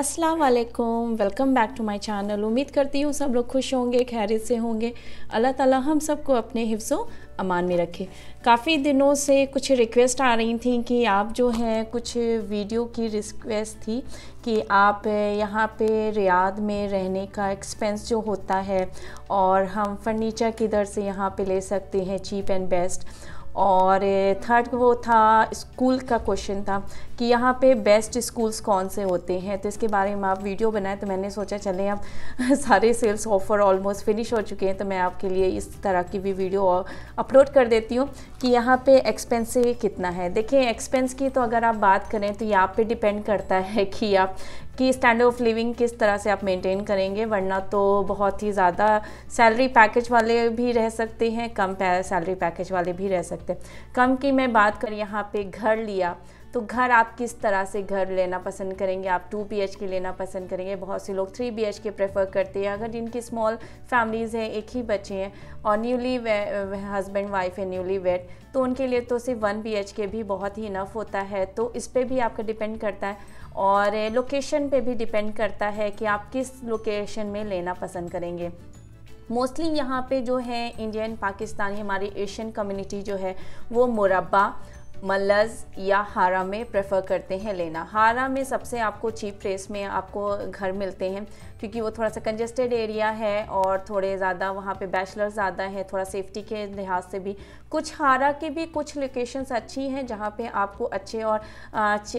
अस्सलाम वालेकुम welcome back to my channel उम्मीद करती हूँ सब लोग खुश होंगे खैरियत से होंगे अल्लाह ताला हम सबको अपने हिफ्ज़ो अमान में रखे काफ़ी दिनों से कुछ रिक्वेस्ट आ रही थी कि आप जो है कुछ वीडियो की रिक्वेस्ट थी कि आप यहाँ पे रियाद में रहने का एक्सपेंस जो होता है और हम फर्नीचर किधर से यहाँ पे ले सकते हैं चीप एंड बेस्ट और थर्ड वो था स्कूल का क्वेश्चन था कि यहाँ पे बेस्ट स्कूल्स कौन से होते हैं तो इसके बारे में आप वीडियो बनाए तो मैंने सोचा चलें अब सारे सेल्स ऑफ़र ऑलमोस्ट फिनिश हो चुके हैं तो मैं आपके लिए इस तरह की भी वीडियो अपलोड कर देती हूँ कि यहाँ पे एक्सपेंस कितना है देखें एक्सपेंस की तो अगर आप बात करें तो ये आप पे डिपेंड करता है कि आप कि स्टैंडर्ड ऑफ लिविंग किस तरह से आप मेंटेन करेंगे वरना तो बहुत ही ज़्यादा सैलरी पैकेज वाले भी रह सकते हैं कम सैलरी पैकेज वाले भी रह सकते हैं कम की मैं बात कर यहाँ पे घर लिया तो घर आप किस तरह से घर लेना पसंद करेंगे आप टू बी एच के लेना पसंद करेंगे बहुत से लोग three B H K prefer करते हैं अगर जिनकी स्मॉल फैमिलीज़ हैं एक ही बच्चे हैं और न्यूली हस्बैंड वाइफ है न्यूली वेड तो उनके लिए तो सिर्फ वन बी एच के भी बहुत ही इनफ होता है तो इस पर भी आपका डिपेंड करता है और लोकेशन पे भी डिपेंड करता है कि आप किस लोकेशन में लेना पसंद करेंगे मोस्टली यहाँ पे जो है इंडियन पाकिस्तानी हमारी एशियन कम्युनिटी जो है वो मुरबा मलज या हारा में प्रेफर करते हैं लेना हारा में सबसे आपको चीप प्रेस में आपको घर मिलते हैं क्योंकि वो थोड़ा सा कंजेस्टेड एरिया है और थोड़े ज़्यादा वहाँ पे बैचलर ज़्यादा है थोड़ा सेफ्टी के लिहाज से भी कुछ हारा के भी कुछ लोकेशंस अच्छी हैं जहाँ पे आपको अच्छे और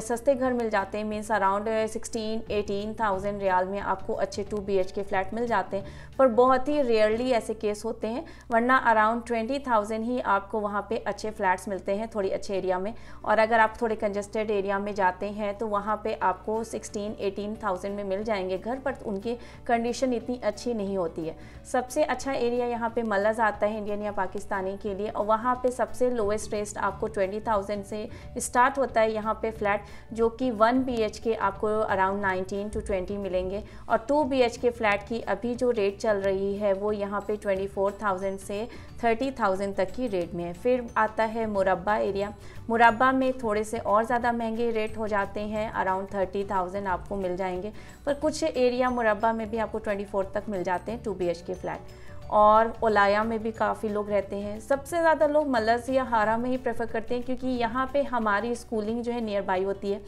सस्ते घर मिल जाते हैं means around sixteen eighteen thousand riyal में आपको अच्छे टू बी के फ्लैट मिल जाते हैं पर बहुत ही रेयरली ऐसे केस होते हैं वरना अराउंड ट्वेंटी ही आपको वहाँ पर अच्छे फ्लैट्स मिलते हैं थोड़ी अच्छे एरिया में और अगर आप थोड़े कंजस्टेड एरिया में जाते हैं तो वहाँ पे आपको 16 एटीन थाउजेंड में मिल जाएंगे घर पर उनकी कंडीशन इतनी अच्छी नहीं होती है सबसे अच्छा एरिया यहाँ पे मलज आता है इंडियन या पाकिस्तानी के लिए और वहाँ पे सबसे लोएस्ट रेस्ट आपको 20,000 से स्टार्ट होता है यहाँ पे फ्लैट जो कि 1 के आपको अराउंड नाइनटीन टू ट्वेंटी मिलेंगे और 2 के फ्लैट की अभी जो रेट चल रही है वो यहाँ पर ट्वेंटी से 30,000 तक की रेट में है फिर आता है मुरबा एरिया मुरबा में थोड़े से और ज़्यादा महंगे रेट हो जाते हैं अराउंड थर्टी थाउजेंड आपको मिल जाएंगे पर कुछ एरिया मुरबा में भी आपको ट्वेंटी फोर तक मिल जाते हैं two B H K flat और ओलाया में भी काफ़ी लोग रहते हैं सबसे ज़्यादा लोग मलस या हारा में ही प्रेफर करते हैं क्योंकि यहाँ पे हमारी स्कूलिंग जो है नियर बाई होती है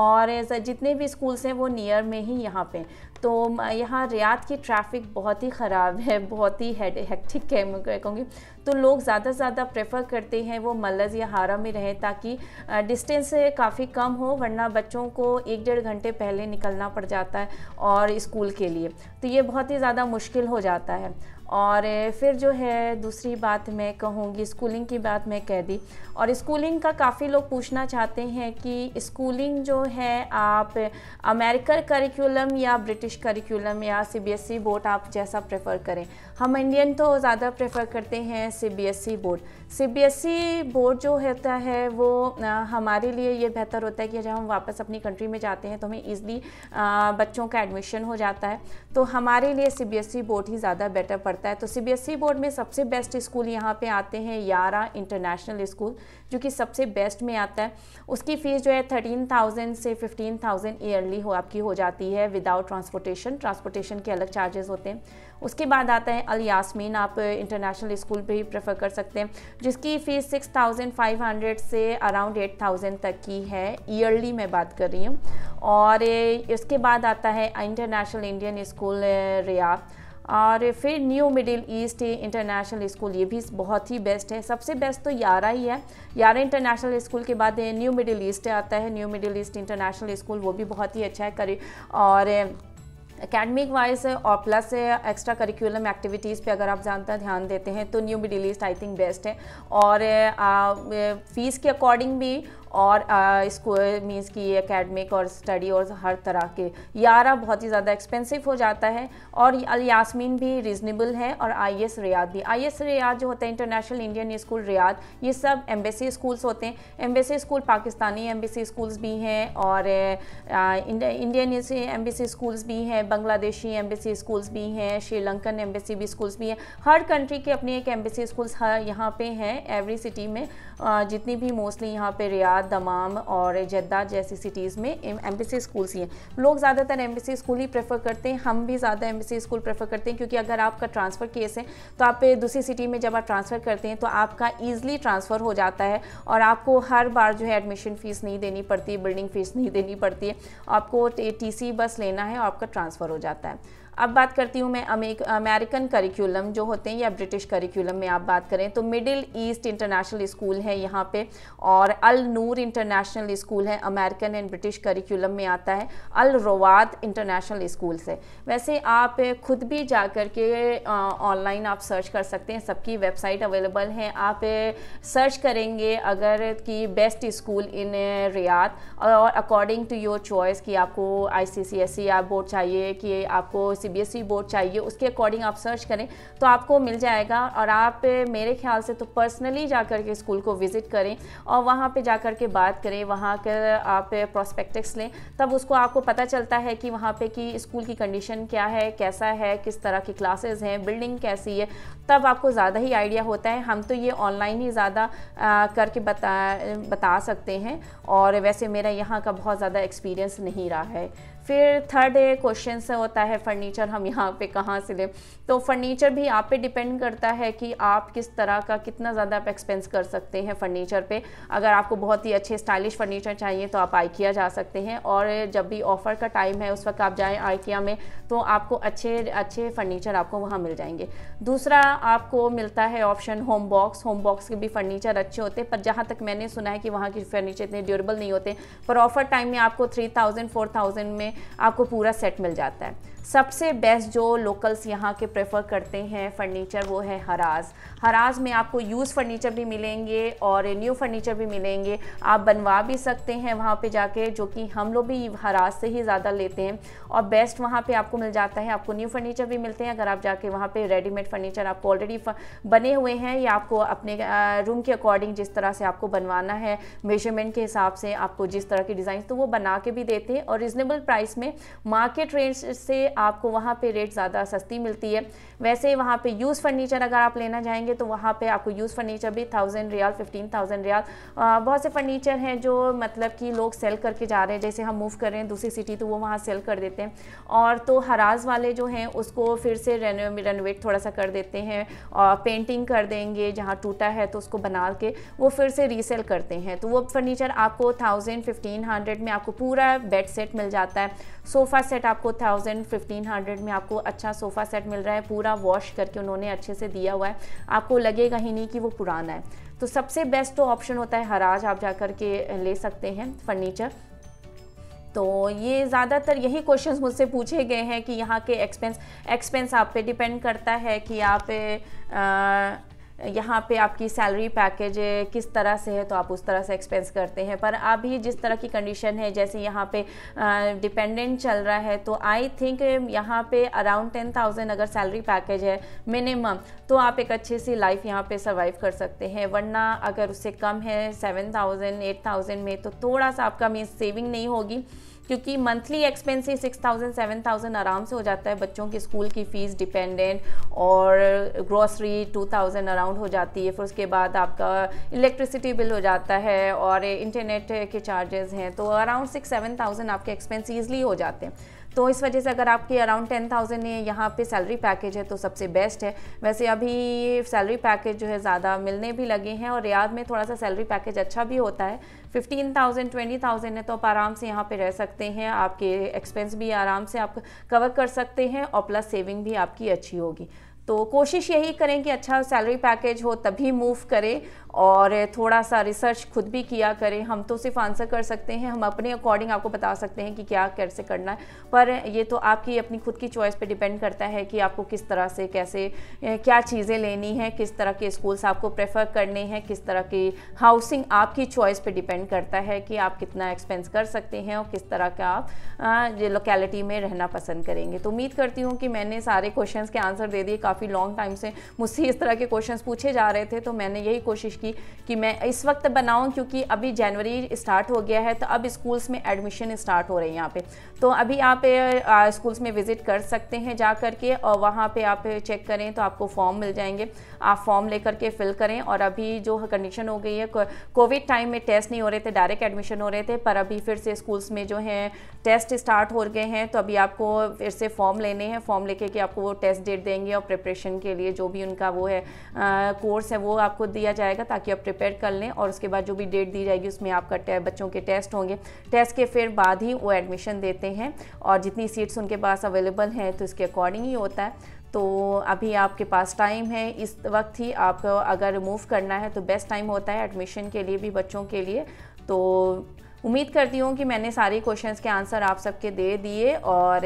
और जितने भी स्कूल्स हैं वो नियर में ही यहाँ पे तो यहाँ रियाद की ट्रैफिक बहुत ही ख़राब है बहुत ही हेक्टिक है कहूँगी तो लोग ज़्यादा से ज़्यादा प्रेफर करते हैं वो मलस या हारा में रहें ताकि डिस्टेंस काफ़ी कम हो वरना बच्चों को एक डेढ़ घंटे पहले निकलना पड़ जाता है और स्कूल के लिए तो ये बहुत ही ज़्यादा मुश्किल हो जाता है और फिर जो है दूसरी बात मैं कहूँगी स्कूलिंग की बात मैं कह दी और स्कूलिंग का काफ़ी लोग पूछना चाहते हैं कि स्कूलिंग जो है आप अमेरिकन करिकुलम या ब्रिटिश करिकुलम या सीबीएसई बोर्ड e आप जैसा प्रेफर करें हम इंडियन तो ज़्यादा प्रेफर करते हैं CBSE board C board e जो होता है वो आ, हमारे लिए ये बेहतर होता है कि जब हम वापस अपनी कंट्री में जाते हैं तो हमें ईजली बच्चों का एडमिशन हो जाता है तो हमारे लिए सी बोर्ड e ही ज़्यादा बेटर पड़ता है तो सी बोर्ड e में सबसे बेस्ट स्कूल यहाँ पे आते हैं यारा इंटरनेशनल स्कूल जो कि सबसे बेस्ट में आता है उसकी फ़ीस जो है थर्टीन थाउजेंड से फिफ्टीन थाउजेंड ईयरली हो आपकी हो जाती है विदाउट ट्रांसपोर्टेशन ट्रांसपोर्टेशन के अलग चार्जेस होते हैं उसके बाद आता है अल यासमीन आप इंटरनेशनल स्कूल भी प्रेफर कर सकते हैं जिसकी fees six thousand five hundred से अराउंड एट थाउजेंड तक की है ईयरली मैं बात कर रही हूँ और इसके बाद आता है इंटरनेशनल इंडियन स्कूल रिया और फिर new middle east international school ये भी बहुत ही बेस्ट है सबसे बेस्ट तो यारा ही है यारा इंटरनेशनल स्कूल के बाद eh, न्यू मिडिल ईस्ट आता है new middle east international school वो भी बहुत ही अच्छा है करी और अकेडमिक eh, वाइज और प्लस एक्स्ट्रा करिकुलम एक्टिविटीज़ पे अगर आप जानता ध्यान देते हैं तो new middle east I think best है और फ़ीस eh, के अकॉर्डिंग भी और इसको मीन्स कि एकेडमिक और स्टडी और हर तरह के यारा बहुत ही ज़्यादा एक्सपेंसिव हो जाता है और अल यासमीन भी रिजनेबल है और आई एस रियाद भी आई एस रियाद जो होता है इंटरनेशनल इंडियन स्कूल रियाद ये सब एम्बेसी स्कूल्स होते हैं embassy school Pakistani embassy schools भी हैं और इंडियन एम्बेसी स्कूल्स भी हैं बांग्लादेशी एम्बेसी स्कूल्स भी हैं श्रीलंकन एम्बेसी भी स्कूल्स भी हैं हर कंट्री के अपने एक एम्बेसी स्कूल्स हर यहाँ पर हैं एवरी सिटी में जितनी भी मोस्टली यहाँ पर रियाद हैदराबाद दमाम और जद्दा जैसी सिटीज़ में एम बी सी स्कूल्स ही हैं लोग ज़्यादातर एम बी सी स्कूल ही प्रेफर करते हैं हम भी ज़्यादा M B C school prefer करते हैं क्योंकि अगर आपका ट्रांसफ़र केस है तो आप दूसरी सिटी में जब आप ट्रांसफ़र करते हैं तो आपका ईजिली ट्रांसफ़र हो जाता है और आपको हर बार जो है एडमिशन फ़ीस नहीं देनी पड़ती बिल्डिंग फ़ीस नहीं देनी पड़ती है आपको टी सी बस लेना है और आपका ट्रांसफ़र हो जाता है अब बात करती हूँ मैं अमेरिकन करिकुलम जो होते हैं या ब्रिटिश करिकुलम में आप बात करें तो मिडिल ईस्ट इंटरनेशनल स्कूल है यहाँ पे और अल नूर इंटरनेशनल स्कूल है अमेरिकन एंड ब्रिटिश करिकुलम में आता है अल रवात इंटरनेशनल स्कूल से वैसे आप खुद भी जा कर के ऑनलाइन आप सर्च कर सकते हैं सबकी वेबसाइट अवेलेबल हैं आप सर्च करेंगे अगर कि बेस्ट स्कूल इन रियाद और अकॉर्डिंग टू योर चॉइस कि आपको आई सी सी एस बोर्ड चाहिए कि आपको सीबीएसई बोर्ड e चाहिए उसके अकॉर्डिंग आप सर्च करें तो आपको मिल जाएगा और आप मेरे ख्याल से तो पर्सनली जा कर के स्कूल को विज़िट करें और वहाँ पे जा कर के बात करें वहाँ कर आप प्रोस्पेक्टिक्स लें तब उसको आपको पता चलता है कि वहाँ पे कि स्कूल की कंडीशन क्या है कैसा है किस तरह की क्लासेज हैं बिल्डिंग कैसी है तब आपको ज़्यादा ही आइडिया होता है हम तो ये ऑनलाइन ही ज़्यादा करके बता बता सकते हैं और वैसे मेरा यहाँ का बहुत ज़्यादा एक्सपीरियंस नहीं रहा है फिर थर्ड क्वेश्चन से होता है फर्नीचर हम यहाँ पे कहाँ से लें तो फर्नीचर भी आप पे डिपेंड करता है कि आप किस तरह का कितना ज़्यादा आप एक्सपेंस कर सकते हैं फर्नीचर पे अगर आपको बहुत ही अच्छे स्टाइलिश फर्नीचर चाहिए तो आप आइकिया जा सकते हैं और जब भी ऑफ़र का टाइम है उस वक्त आप जाएँ आइकिया में तो आपको अच्छे अच्छे फर्नीचर आपको वहाँ मिल जाएंगे दूसरा आपको मिलता है option home box home box के भी फर्नीचर अच्छे होते पर जहाँ तक मैंने सुना है कि वहाँ के फर्नीचर इतने ड्यूरेबल नहीं होते पर ऑफ़र टाइम में आपको थ्री थाउजेंड फोर थाउजेंड में आपको पूरा सेट मिल जाता है सबसे बेस्ट जो लोकल्स यहाँ के प्रेफर करते हैं फर्नीचर वो है हराज हराज में आपको यूज़ फर्नीचर भी मिलेंगे और न्यू फर्नीचर भी मिलेंगे आप बनवा भी सकते हैं वहाँ पे जाके जो कि हम लोग भी हराज से ही ज़्यादा लेते हैं और बेस्ट वहाँ पे आपको मिल जाता है आपको न्यू फर्नीचर भी मिलते हैं अगर आप जाके वहाँ पर रेडीमेड फर्नीचर आपको ऑलरेडी बने हुए हैं या आपको अपने रूम के अकॉर्डिंग जिस तरह से आपको बनवाना है मेजरमेंट के हिसाब से आपको जिस तरह के डिज़ाइन तो वो बना के भी देते हैं और रिजनेबल प्राइस में मार्केट रेंज से आपको वहाँ पे रेट ज़्यादा सस्ती मिलती है वैसे ही वहाँ पे यूज़ फर्नीचर अगर आप लेना चाहेंगे तो वहाँ पे आपको यूज़ फर्नीचर भी thousand riyal fifteen thousand riyal बहुत से फर्नीचर हैं जो मतलब कि लोग सेल करके जा रहे हैं जैसे हम मूव कर रहे हैं दूसरी सिटी तो वो वहाँ सेल कर देते हैं और तो हराज वाले जो हैं उसको फिर से रेनोवेट थोड़ा सा कर देते हैं और पेंटिंग कर देंगे जहाँ टूटा है तो उसको बना के वो फिर से रीसेल करते हैं तो वो फर्नीचर आपको थाउजेंड फिफ्टीन हंड्रेड में आपको पूरा बेड सेट मिल जाता है सोफ़ा सेट आपको थाउजेंड फिफ्टीन हंड्रेड में आपको अच्छा सोफ़ा सेट मिल रहा है पूरा वॉश करके उन्होंने अच्छे से दिया हुआ है आपको लगेगा ही नहीं कि वो पुराना है तो सबसे बेस्ट तो ऑप्शन होता है हराज आप जा कर के ले सकते हैं फर्नीचर तो ये ज़्यादातर यही क्वेश्चंस मुझसे पूछे गए हैं कि यहाँ के एक्सपेंस एक्सपेंस आप पे डिपेंड करता है कि आप आ, यहाँ पे आपकी सैलरी पैकेज किस तरह से है तो आप उस तरह से एक्सपेंस करते हैं पर अभी जिस तरह की कंडीशन है जैसे यहाँ पे डिपेंडेंट चल रहा है तो आई थिंक यहाँ पे अराउंड टेन थाउजेंड अगर सैलरी पैकेज है मिनिमम तो आप एक अच्छी सी लाइफ यहाँ पे सर्वाइव कर सकते हैं वरना अगर उससे कम है सेवन थाउजेंड एट थाउजेंड में तो थोड़ा सा आपका मीन सेविंग नहीं होगी क्योंकि monthly expenses six thousand seven thousand आराम से हो जाता है बच्चों की स्कूल की फ़ीस डिपेंडेंट और ग्रॉसरी टू थाउजेंड अराउंड हो जाती है फिर उसके बाद आपका इलेक्ट्रिसिटी बिल हो जाता है और इंटरनेट के चार्जेस हैं तो अराउंड सिक्स सेवन थाउजेंड आपके एक्सपेंस ईजली हो जाते हैं तो इस वजह से अगर आपकी अराउंड टेन थाउजेंड यहाँ पे सैलरी पैकेज है तो सबसे बेस्ट है वैसे अभी सैलरी पैकेज जो है ज़्यादा मिलने भी लगे हैं और रियाद में थोड़ा सा सैलरी पैकेज अच्छा भी होता है फिफ्टीन थाउजेंड ट्वेंटी थाउजेंड है तो आप आराम से यहाँ पे रह सकते हैं आपके एक्सपेंस भी आराम से आप कवर कर सकते हैं और प्लस सेविंग भी आपकी अच्छी होगी तो कोशिश यही करें कि अच्छा सैलरी पैकेज हो तभी मूव करें और थोड़ा सा रिसर्च खुद भी किया करें हम तो सिर्फ आंसर कर सकते हैं हम अपने अकॉर्डिंग आपको बता सकते हैं कि क्या कैसे करना है पर ये तो आपकी अपनी खुद की चॉइस पे डिपेंड करता है कि आपको किस तरह से कैसे क्या चीज़ें लेनी है किस तरह के स्कूल्स आपको प्रेफर करने हैं किस तरह की हाउसिंग आपकी चॉइस पर डिपेंड करता है कि आप कितना एक्सपेंस कर सकते हैं और किस तरह का आप लोकेलिटी में रहना पसंद करेंगे तो उम्मीद करती हूँ कि मैंने सारे क्वेश्चन के आंसर दे दिए काफ़ी लॉन्ग टाइम से मुझसे इस तरह के क्वेश्चन पूछे जा रहे थे तो मैंने यही कोशिश की कि मैं इस वक्त बनाऊँ क्योंकि अभी जनवरी स्टार्ट हो गया है तो अब स्कूल्स में एडमिशन स्टार्ट हो रही है यहाँ पर तो अभी आप स्कूल्स में विज़िट कर सकते हैं जा करके और वहाँ पर आप चेक करें तो आपको फॉर्म मिल जाएंगे आप फॉर्म लेकर के फिल करें और अभी जो कंडीशन हो गई है कोविड टाइम में टेस्ट नहीं हो रहे थे डायरेक्ट एडमिशन हो रहे थे पर अभी फिर से स्कूल्स में जो है टेस्ट स्टार्ट हो गए हैं तो अभी आपको फिर से फॉर्म लेने हैं फॉर्म लेके कि आपको वो टेस्ट डेट देंगे और प्रिपरेशन के लिए जो भी उनका वो है कोर्स है वो आपको दिया जाएगा ताकि आप प्रिपेयर कर लें और उसके बाद जो भी डेट दी जाएगी उसमें आपका बच्चों के टेस्ट होंगे टेस्ट के फिर बाद ही वो एडमिशन देते हैं और जितनी सीट्स उनके पास अवेलेबल हैं तो इसके अकॉर्डिंग ही होता है तो अभी आपके पास टाइम है इस वक्त ही आपको अगर मूव करना है तो बेस्ट टाइम होता है एडमिशन के लिए भी बच्चों के लिए तो उम्मीद करती हूँ कि मैंने सारे क्वेश्चंस के आंसर आप सबके दे दिए और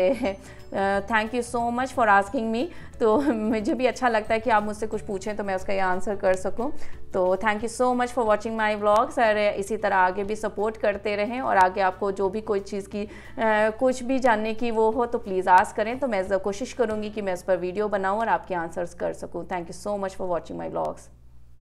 thank you so much for asking me तो मुझे भी अच्छा लगता है कि आप मुझसे कुछ पूछें तो मैं उसका ये आंसर कर सकूं तो thank you so much for watching my vlogs और इसी तरह आगे भी सपोर्ट करते रहें और आगे आपको जो भी कोई चीज़ की आ, कुछ भी जानने की वो हो तो प्लीज़ आस करें तो मैं कोशिश करूँगी कि मैं उस पर वीडियो बनाऊँ और आपके आंसर्स कर सकूँ thank you so much for watching my blogs